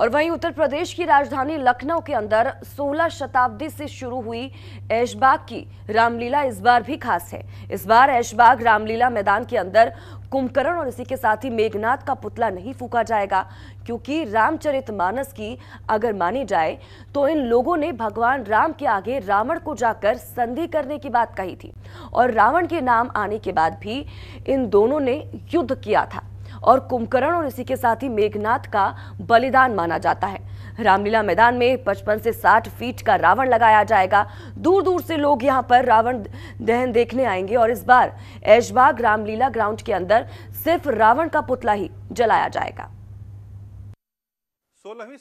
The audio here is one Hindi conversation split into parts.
और वहीं उत्तर प्रदेश की राजधानी लखनऊ के अंदर 16 शताब्दी से शुरू हुई ऐशबाग की रामलीला इस बार भी खास है इस बार ऐशबाग रामलीला मैदान के अंदर कुंभकर्ण और इसी के साथ ही मेघनाथ का पुतला नहीं फूका जाएगा क्योंकि रामचरितमानस की अगर मानी जाए तो इन लोगों ने भगवान राम के आगे रावण को जाकर संधि करने की बात कही थी और रावण के नाम आने के बाद भी इन दोनों ने युद्ध किया था और कुंभकर्ण और इसी के साथ ही मेघनाथ का बलिदान माना जाता है रामलीला मैदान में 55 से 60 फीट का रावण लगाया जाएगा दूर दूर से लोग यहाँ पर रावण दहन देखने आएंगे और इस बार ऐशबाग रामलीला ग्राउंड के अंदर सिर्फ रावण का पुतला ही जलाया जाएगा सोलहवीं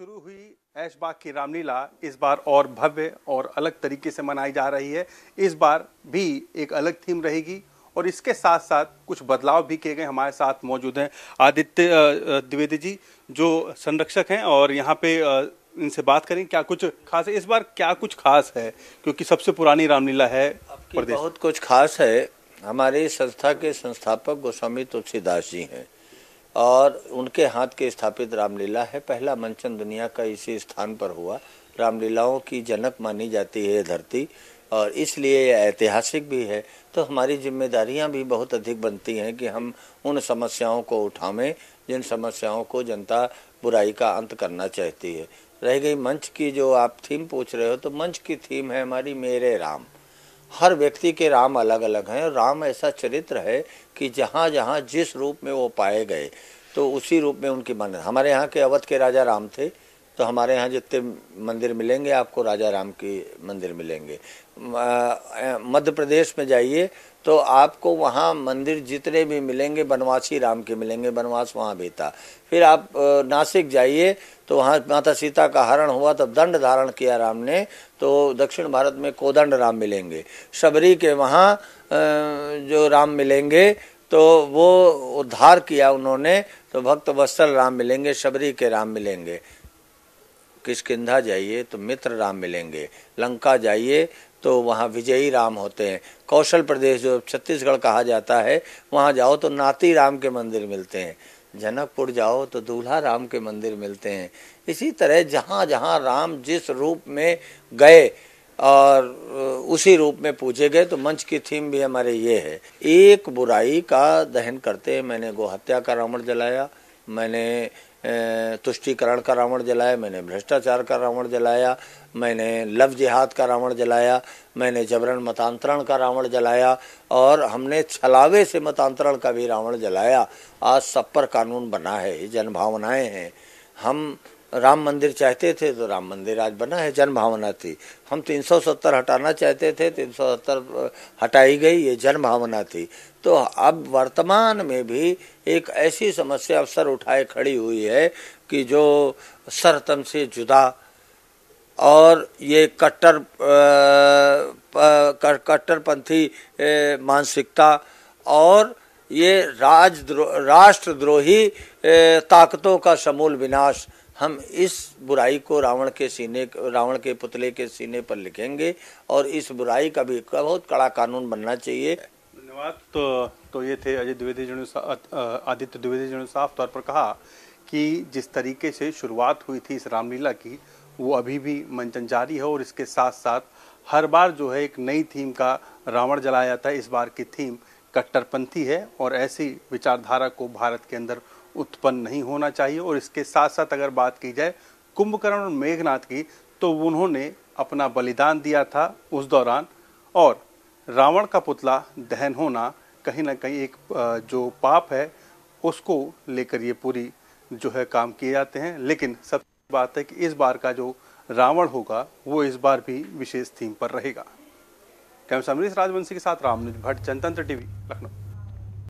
शुरू हुई ऐशबाग की रामलीला इस बार और भव्य और अलग तरीके से मनाई जा रही है इस बार भी एक अलग थीम रहेगी और इसके साथ साथ कुछ बदलाव भी किए गए हमारे साथ मौजूद हैं आदित्य द्विवेदी जी जो संरक्षक हैं और यहाँ पे इनसे बात करें क्या कुछ खास है इस बार क्या कुछ खास है क्योंकि सबसे पुरानी रामलीला है बहुत कुछ खास है हमारे संस्था के संस्थापक गोस्वामी तुलसीदास जी हैं और उनके हाथ के स्थापित रामलीला है पहला मंचन दुनिया का इसी स्थान पर हुआ रामलीलाओं की जनक मानी जाती है धरती और इसलिए यह ऐतिहासिक भी है तो हमारी जिम्मेदारियां भी बहुत अधिक बनती हैं कि हम उन समस्याओं को उठावें जिन समस्याओं को जनता बुराई का अंत करना चाहती है रह गई मंच की जो आप थीम पूछ रहे हो तो मंच की थीम है हमारी मेरे राम हर व्यक्ति के राम अलग अलग हैं और राम ऐसा चरित्र है कि जहाँ जहाँ जिस रूप में वो पाए गए तो उसी रूप में उनकी मान्यता हमारे यहाँ के अवध के राजा राम थे तो हमारे यहाँ जितने मंदिर मिलेंगे आपको राजा राम के मंदिर मिलेंगे मध्य प्रदेश में जाइए तो आपको वहाँ मंदिर जितने भी मिलेंगे बनवासी राम के मिलेंगे बनवास वहाँ भी था फिर आप नासिक जाइए तो वहाँ माता सीता का हरण हुआ तब दंड धारण किया राम ने तो दक्षिण भारत में कोदंड राम मिलेंगे शबरी के वहाँ जो राम मिलेंगे तो वो उद्धार किया उन्होंने तो भक्त वत्सल राम मिलेंगे शबरी के राम मिलेंगे किसकिधा जाइए तो मित्र राम मिलेंगे लंका जाइए तो वहाँ विजयी राम होते हैं कौशल प्रदेश जो छत्तीसगढ़ कहा जाता है वहाँ जाओ तो नाती राम के मंदिर मिलते हैं जनकपुर जाओ तो दूल्हा राम के मंदिर मिलते हैं इसी तरह जहाँ जहाँ राम जिस रूप में गए और उसी रूप में पूछे गए तो मंच की थीम भी हमारे ये है एक बुराई का दहन करते मैंने गोहत्या का रावण जलाया मैंने तुष्टिकरण का रावण जलाया मैंने भ्रष्टाचार का रावण जलाया मैंने लव जिहाद का रावण जलाया मैंने जबरन मतांतरण का रावण जलाया और हमने छलावे से मतांतरण का भी रावण जलाया आज सब पर कानून बना है जन भावनाएँ हैं हम राम मंदिर चाहते थे तो राम मंदिर आज बना है जन भावना थी हम 370 तो हटाना चाहते थे 370 हटाई गई ये जन भावना थी तो अब वर्तमान में भी एक ऐसी समस्या अवसर उठाए खड़ी हुई है कि जो सरतम से जुदा और ये कट्टर कट्टरपंथी मानसिकता और ये राजद्रो राष्ट्रद्रोही ताकतों का समूल विनाश हम इस बुराई को रावण के सीने रावण के पुतले के सीने पर लिखेंगे और इस बुराई का भी बहुत कड़ा कानून बनना चाहिए धन्यवाद तो तो ये थे अजय द्विवेदी जी ने आदित्य द्विवेदी जी ने साफ तौर पर कहा कि जिस तरीके से शुरुआत हुई थी इस रामलीला की वो अभी भी मंचन जारी है और इसके साथ साथ हर बार जो है एक नई थीम का रावण जलाया जाता है इस बार की थीम कट्टरपंथी है और ऐसी विचारधारा को भारत के अंदर उत्पन्न नहीं होना चाहिए और इसके साथ साथ अगर बात की जाए कुंभकर्ण और मेघनाथ की तो उन्होंने अपना बलिदान दिया था उस दौरान और रावण का पुतला दहन होना कहीं ना कहीं एक जो पाप है उसको लेकर ये पूरी जो है काम किए जाते हैं लेकिन सबसे बात है कि इस बार का जो रावण होगा वो इस बार भी विशेष थीम पर रहेगा कैमरा समरीश राजवंशी के साथ रामनुज भट्ट जनतंत्र टीवी लखनऊ